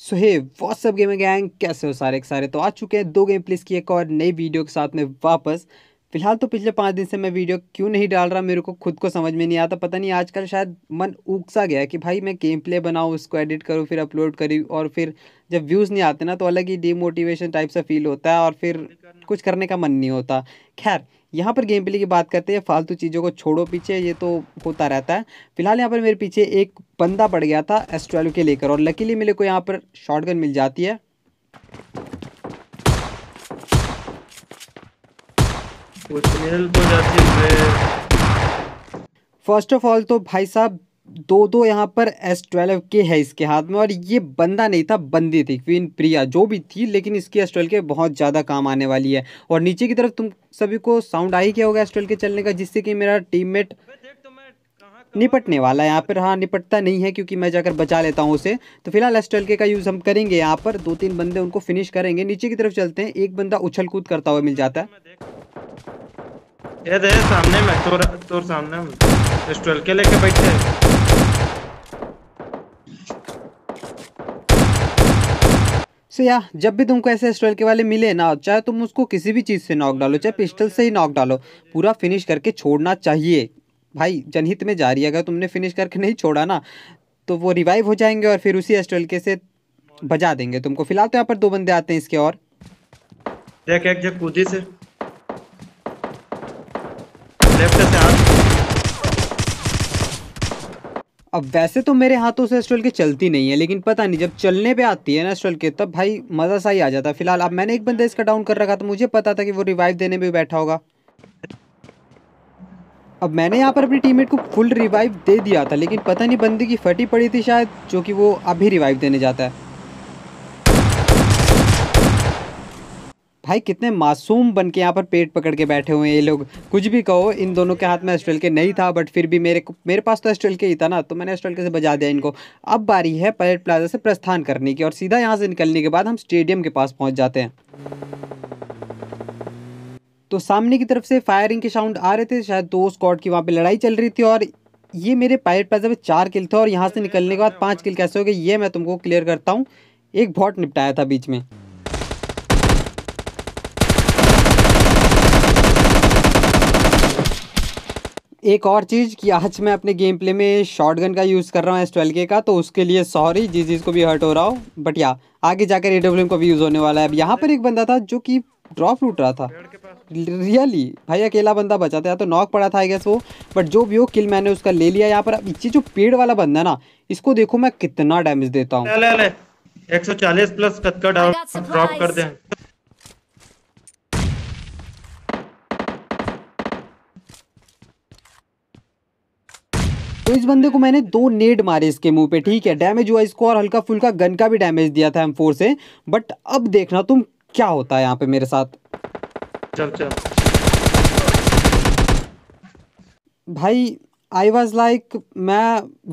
सो hey WhatsApp game gang कैसे हो सारे के सारे तो आ चुके हैं दो गेम प्लेस की एक और नई वीडियो के साथ में वापस फिलहाल तो पिछले पाँच दिन से मैं वीडियो क्यों नहीं डाल रहा मेरे को खुद को समझ में नहीं आता पता नहीं आजकल शायद मन उकसा गया कि भाई मैं गेम प्ले बनाऊँ उसको एडिट करूँ फिर अपलोड करी और फिर जब व्यूज़ नहीं आते ना तो अलग ही डीमोटिवेशन टाइप सा फील होता है और फिर कुछ करने का मन नहीं होता खैर यहाँ पर गेम प्ले की बात करते हैं फालतू चीज़ों को छोड़ो पीछे ये तो होता रहता है फिलहाल यहाँ पर मेरे पीछे एक बंदा पड़ गया था एस के लेकर और लकीली मेरे को यहाँ पर शॉर्ट मिल जाती है फर्स्ट ऑफ ऑल तो भाई साहब दो दो यहाँ पर एस ट्वेल्व के है इसके हाथ में और ये बंदा नहीं था बंदी थी क्वीन प्रिया जो भी थी लेकिन इसकी एस ट्वेल्व के बहुत ज़्यादा काम आने वाली है और नीचे की तरफ तुम सभी को साउंड आ ही क्या होगा एस ट्वेल्व के चलने का जिससे कि मेरा टीममेट तो निपटने वाला है यहाँ पर हाँ निपटता नहीं है क्योंकि मैं जाकर बचा लेता हूँ उसे तो फिलहाल एस के का यूज़ हम करेंगे यहाँ पर दो तीन बंदे उनको फिनिश करेंगे नीचे की तरफ चलते हैं एक बंदा उछल कूद करता हुआ मिल जाता है ये दे सामने में तोर तोर सामने में स्ट्रेल के लेके बैठे सो या जब भी तुमको ऐसे स्ट्रेल के वाले मिले ना चाहे तुम उसको किसी भी चीज़ से नॉक डालो चाहे पिस्टल से ही नॉक डालो पूरा फिनिश करके छोड़ना चाहिए भाई जनहित में जा रही है अगर तुमने फिनिश करके नहीं छोड़ा ना तो वो रिवाइव हो जाएंगे और फिर उसी एस के से बजा देंगे तुमको फिलहाल तो यहाँ पर दो बंदे आते हैं इसके और देख एक जब कूदी से लेफ्ट अब वैसे तो मेरे हाथों से स्ट्रल के चलती नहीं है लेकिन पता नहीं जब चलने पे आती है ना स्ट्रल के तब भाई मज़ा सा ही आ जाता है फिलहाल अब मैंने एक बंदा इसका डाउन कर रखा तो मुझे पता था कि वो रिवाइव देने में बैठा होगा अब मैंने यहाँ पर अपनी टीममेट को फुल रिवाइव दे दिया था लेकिन पता नहीं बंदी की फटी पड़ी थी शायद जो कि वो अभी रिवाइव देने जाता है भाई कितने मासूम बन के यहाँ पर पेट पकड़ के बैठे हुए हैं ये लोग कुछ भी कहो इन दोनों के हाथ में एस्ट्रल के नहीं था बट फिर भी मेरे मेरे पास तो एस्ट्रल के ही था ना तो मैंने एस्ट्रल के से बजा दिया इनको अब बारी है पैलेट प्लाजा से प्रस्थान करने की और सीधा यहाँ से निकलने के बाद हम स्टेडियम के पास पहुँच जाते हैं तो सामने की तरफ से फायरिंग के साउंड आ रहे थे शायद दो स्कॉट की वहाँ पर लड़ाई चल रही थी और ये मेरे पायलट प्लाजा में चार किल थे और यहाँ से निकलने के बाद पाँच किल कैसे हो गए ये मैं तुमको क्लियर करता हूँ एक भॉट निपटाया था बीच में एक और चीज़ कि आज मैं अपने गेम प्ले में शॉटगन का यूज़ कर रहा हूँ एस ट्वेल्व के का तो उसके लिए सॉरी जिस चीज़ को भी हर्ट हो रहा हो बट या आगे जाकर ए को भी यूज़ होने वाला है अब यहाँ पर एक बंदा था जो कि ड्रॉप लूट रहा था रियली भाई अकेला बंदा बचा था तो नॉक पड़ा था आई गेस वो बट जो भी हो किल मैंने उसका ले लिया यहाँ पर अब ये जो पेड़ वाला बंदा ना इसको देखो मैं कितना डैमेज देता हूँ एक सौ चालीस प्लस ड्रॉप कर दे तो इस बंदे को मैंने दो नेड मारे इसके मुंह पे ठीक है डैमेज हुआ इसको और हल्का फुल्का गन का भी डैमेज दिया था एम फोर से बट अब देखना तुम क्या होता है यहाँ पे मेरे साथ चल चल भाई आई वॉज लाइक मैं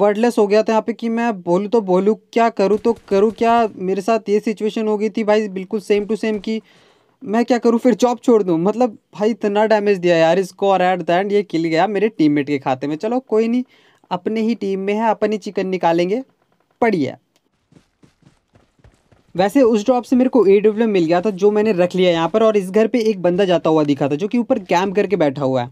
वर्डलेस हो गया था यहाँ पे कि मैं बोलूँ तो बोलूँ क्या करूँ तो करूँ क्या मेरे साथ ये सिचुएशन हो गई थी भाई बिल्कुल सेम टू सेम कि मैं क्या करूँ फिर जॉब छोड़ दूँ मतलब भाई इतना डैमेज दिया यार इसको और एट द एंड ये किल गया मेरे टीममेट के खाते में चलो कोई नहीं अपने ही टीम में है अपन ही चिकन निकालेंगे पढ़िए वैसे उस ड्रॉप से मेरे को ए डब्ल्यू मिल गया था जो मैंने रख लिया यहाँ पर और इस घर पे एक बंदा जाता हुआ दिखा था जो कि ऊपर कैम्प करके बैठा हुआ है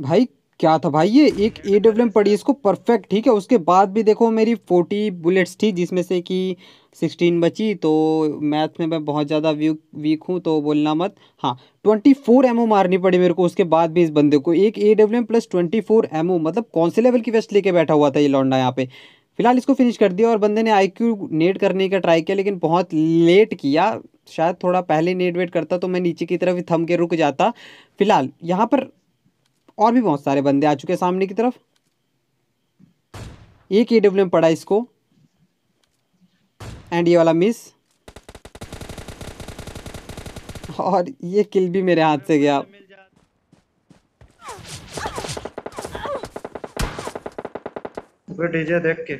भाई क्या था भाई ये एक ए डब्ल्यू एम पड़ी इसको परफेक्ट ठीक है उसके बाद भी देखो मेरी फोर्टी बुलेट्स थी जिसमें से कि सिक्सटीन बची तो मैथ में मैं बहुत ज़्यादा वीक वीक हूँ तो बोलना मत हाँ ट्वेंटी फोर एम मारनी पड़ी मेरे को उसके बाद भी इस बंदे को एक A W M plus twenty four M मतलब कौन से लेवल की वेस्ट लेके बैठा हुआ था ये लौंडा यहाँ पे फिलहाल इसको फिनिश कर दिया और बंदे ने आई क्यू नेट करने का ट्राई किया लेकिन बहुत लेट किया शायद थोड़ा पहले नेट वेट करता तो मैं नीचे की तरफ ही थम के रुक जाता फिलहाल यहाँ पर और भी बहुत सारे बंदे आ चुके हैं सामने की तरफ एक ए डब्ल्यू एम पड़ा इसको एंड ये वाला मिस और ये किल भी मेरे हाथ से गया डीजे देख के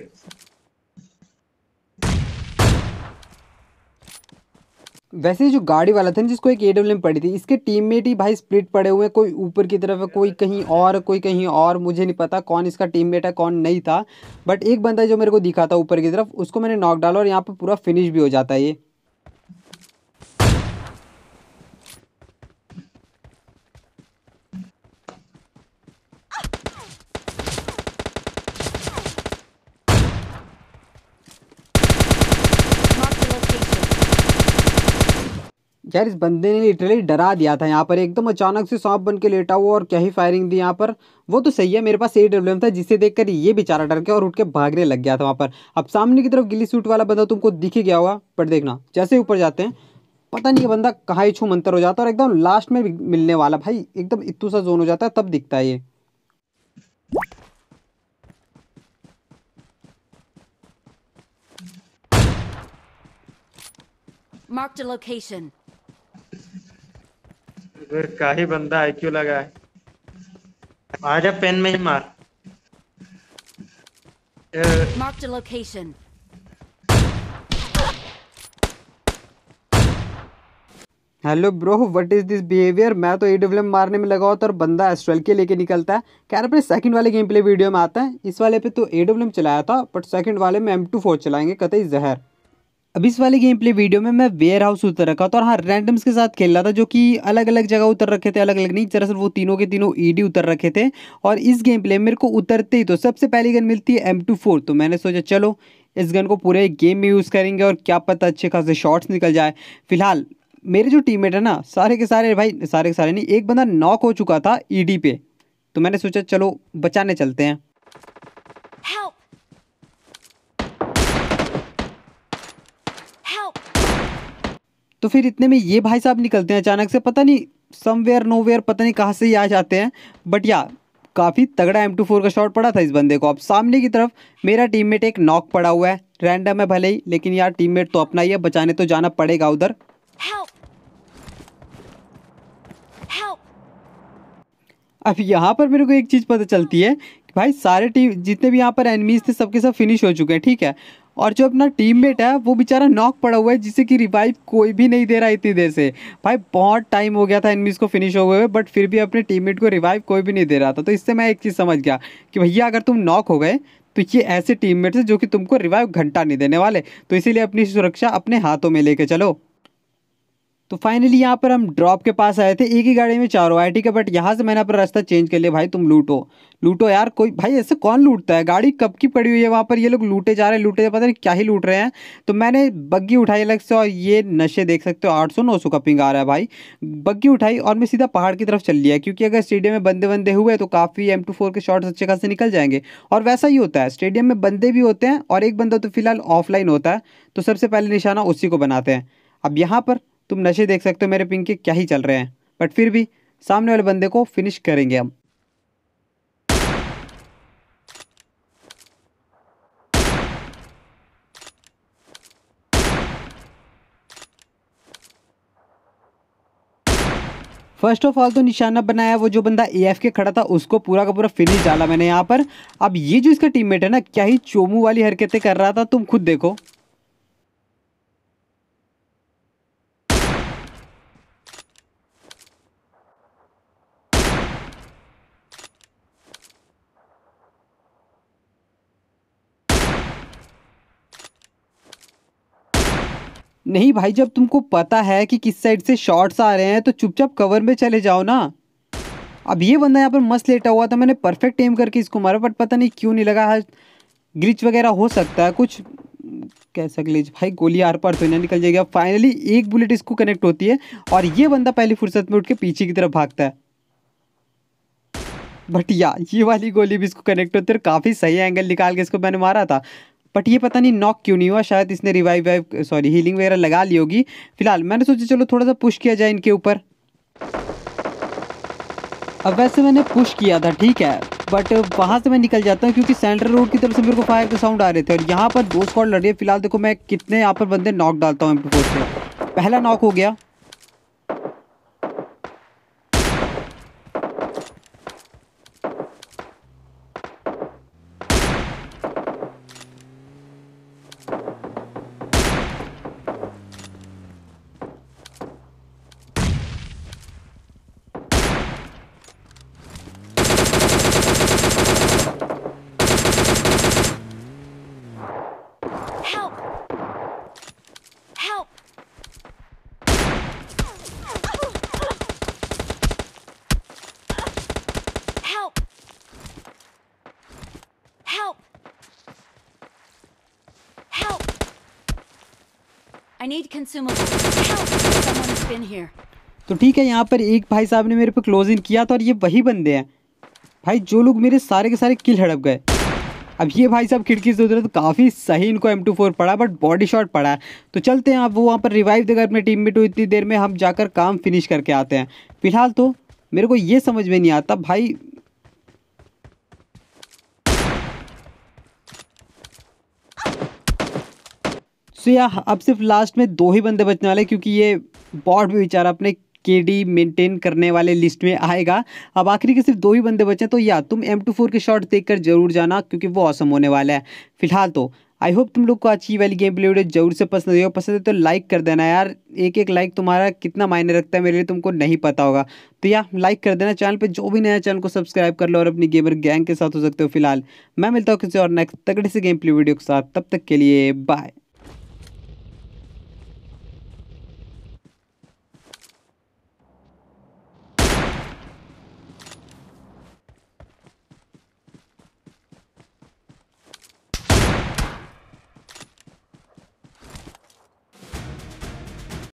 वैसे ही जो गाड़ी वाला था जिसको एक ए डब्ल्यू पड़ी थी इसके टीममेट ही भाई स्प्लिट पड़े हुए कोई ऊपर की तरफ है कोई कहीं और कोई कहीं और मुझे नहीं पता कौन इसका टीममेट है कौन नहीं था बट एक बंदा जो मेरे को दिखा था ऊपर की तरफ उसको मैंने नॉक डाला और यहाँ पर पूरा फिनिश भी हो जाता है ये यार इस बंदे ने लिटरली डरा दिया था यहाँ पर एकदम अचानक से सांप बन के लेटा हुआ और क्या ही फायरिंग दी यहाँ पर वो तो सही है मेरे पास ए डब्ल्यू था जिसे देखकर ये बेचारा डर गया और उठ के भागने लग गया था वहाँ पर अब सामने की तरफ गिली सूट वाला बंदा तुमको दिख ही गया होगा पर देखना जैसे ऊपर जाते हैं पता नहीं ये बंदा कहाँ ही छू मंतर हो जाता है और एकदम लास्ट में मिलने वाला भाई एकदम इतू सा जोन हो जाता है तब दिखता है ये Marked a location. का ही बंदा आई क्यू लगा है आजा पेन में ही मार mark the location hello bro what is this behaviour मैं तो ए मारने में लगा होता और बंदा एस्ट्रल के लेके निकलता है खैर अपने सेकंड वाले गेम प्ले वीडियो में आता है इस वाले पे तो ए चलाया था बट सेकंड वाले में एम टू फोर चलाएंगे कतई जहर अब इस वाले गेम प्ले वीडियो में मैं वेयर हाउस उतर रखा था और हाँ रैंडम्स के साथ खेल रहा था जो कि अलग अलग जगह उतर रखे थे अलग अलग नहीं दरअसल वो तीनों के तीनों ईडी उतर रखे थे और इस गेम प्ले मेरे को उतरते ही तो सबसे पहली गन मिलती है एम टू फोर तो मैंने सोचा चलो इस गन को पूरे गेम में यूज़ करेंगे और क्या पता अच्छे खासे शॉर्ट्स निकल जाए फिलहाल मेरे जो टीम है ना सारे के सारे भाई सारे के सारे नहीं एक बंदा नॉक हो चुका था ई पे तो मैंने सोचा चलो बचाने चलते हैं तो फिर इतने में ये भाई साहब निकलते हैं अचानक से पता नहीं समवेयर नोवेयर पता नहीं कहाँ से ही आ जाते हैं बट या काफ़ी तगड़ा एम का शॉट पड़ा था इस बंदे को अब सामने की तरफ मेरा टीम एक नॉक पड़ा हुआ है रैंडम है भले ही लेकिन यार टीम तो अपना ही है बचाने तो जाना पड़ेगा उधर अब यहाँ पर मेरे को एक चीज़ पता चलती है कि भाई सारे टीम जितने भी यहाँ पर एनिमीज थे सबके सब फिनिश हो चुके हैं ठीक है और जो अपना टीममेट है वो बेचारा नॉक पड़ा हुआ है जिसे कि रिवाइव कोई भी नहीं दे रहा इतनी देर से भाई बहुत टाइम हो गया था इनमीज़ को फिनिश हो हुए बट फिर भी अपने टीम को रिवाइव कोई भी नहीं दे रहा था तो इससे मैं एक चीज़ समझ गया कि भैया अगर तुम नॉक हो गए तो ये ऐसे टीममेट्स हैं जो कि तुमको रिवाइव घंटा नहीं देने वाले तो इसीलिए अपनी सुरक्षा अपने हाथों में लेके चलो तो फाइनली यहाँ पर हम ड्रॉप के पास आए थे एक ही गाड़ी में चारों आए ठीक है बट यहाँ से मैंने अपना रास्ता चेंज कर लिया भाई तुम लूटो लूटो यार कोई भाई ऐसे कौन लूटता है गाड़ी कब की पड़ी हुई है वहाँ पर ये लोग लूटे जा रहे हैं लूटे पता नहीं क्या ही लूट रहे हैं तो मैंने बग्गी उठाई अलग से और ये नशे देख सकते हो आठ सौ नौ सौ का पिंग आ रहा है भाई बग्गी उठाई और मैं सीधा पहाड़ की तरफ चल लिया क्योंकि अगर स्टेडियम में बंदे बंदे हुए तो काफ़ी एम टू फोर के शॉट्स अच्छे खासे निकल जाएंगे और वैसा ही होता है स्टेडियम में बंदे भी होते हैं और एक बंदा तो फिलहाल ऑफलाइन होता है तो सबसे पहले निशाना उसी को बनाते हैं अब यहाँ पर तुम नशे देख सकते हो मेरे पिंक के क्या ही चल रहे हैं बट फिर भी सामने वाले बंदे को फिनिश करेंगे हम फर्स्ट ऑफ ऑल तो निशाना बनाया वो जो बंदा एएफ के खड़ा था उसको पूरा का पूरा फिनिश डाला मैंने यहाँ पर अब ये जो इसका टीममेट है ना क्या ही चोमू वाली हरकतें कर रहा था तुम खुद देखो नहीं भाई जब तुमको पता है कि किस साइड से शॉट्स आ रहे हैं तो चुपचाप कवर में चले जाओ ना अब ये बंदा यहाँ पर मस्त लेटा हुआ था मैंने परफेक्ट एम करके इसको मारा बट पता नहीं क्यों नहीं लगा हाँ ग्रिच वगैरह हो सकता है कुछ कैसा ग्लिच भाई गोली आर पार तो ना निकल जाएगी फाइनली एक बुलेट इसको कनेक्ट होती है और ये बंदा पहली फुर्सत में उठ के पीछे की तरफ भागता है बट या ये वाली गोली भी इसको कनेक्ट होती है और काफ़ी सही एंगल निकाल के इसको मैंने मारा था बट ये पता नहीं नॉक क्यों नहीं हुआ शायद इसने रिवाइव वाइव सॉरी हीलिंग वगैरह लगा ली होगी फिलहाल मैंने सोचा चलो थोड़ा सा पुश किया जाए इनके ऊपर अब वैसे मैंने पुश किया था ठीक है बट वहाँ से मैं निकल जाता हूँ क्योंकि सेंट्रल रोड की तरफ से मेरे को फायर के साउंड आ रहे थे और यहाँ पर दो स्कॉट लड़ रही है फिलहाल देखो मैं कितने यहाँ पर बंदे नॉक डालता हूँ पहला नॉक हो गया तो ठीक है यहाँ पर एक भाई साहब ने मेरे पे क्लोज इन किया था और ये वही बंदे हैं भाई जो लोग मेरे सारे के सारे किल हड़प गए अब ये भाई साहब खिड़की से उधर तो काफ़ी सही इनको एम टू फोर पड़ा बट बॉडी शॉट पड़ा है तो चलते हैं आप वो वहाँ पर रिवाइव देकर अपने टीम में टू तो इतनी देर में हम जाकर काम फिनिश करके आते हैं फिलहाल तो मेरे को ये समझ में नहीं आता भाई सो या अब सिर्फ लास्ट में दो ही बंदे बचने वाले क्योंकि ये बॉड भी बेचारा अपने के डी मेंटेन करने वाले लिस्ट में आएगा अब आखिरी के सिर्फ दो ही बंदे बचे तो या तुम एम टू फोर के शॉट देख कर जरूर जाना क्योंकि वो असम होने वाला है फिलहाल तो आई होप तुम लोग को अच्छी वाली गेम प्ले वीडियो जरूर से पसंद आई हो पसंद है तो लाइक कर देना यार एक एक लाइक तुम्हारा कितना मायने रखता है मेरे लिए तुमको नहीं पता होगा तो या लाइक कर देना चैनल पे जो भी नया चैनल को सब्सक्राइब कर लो और अपनी गेमर गैंग के साथ हो सकते हो फिलहाल मैं मिलता हूँ किसी और नेक्स्ट तगड़े से गेम प्ले वीडियो के साथ तब तक के लिए बाय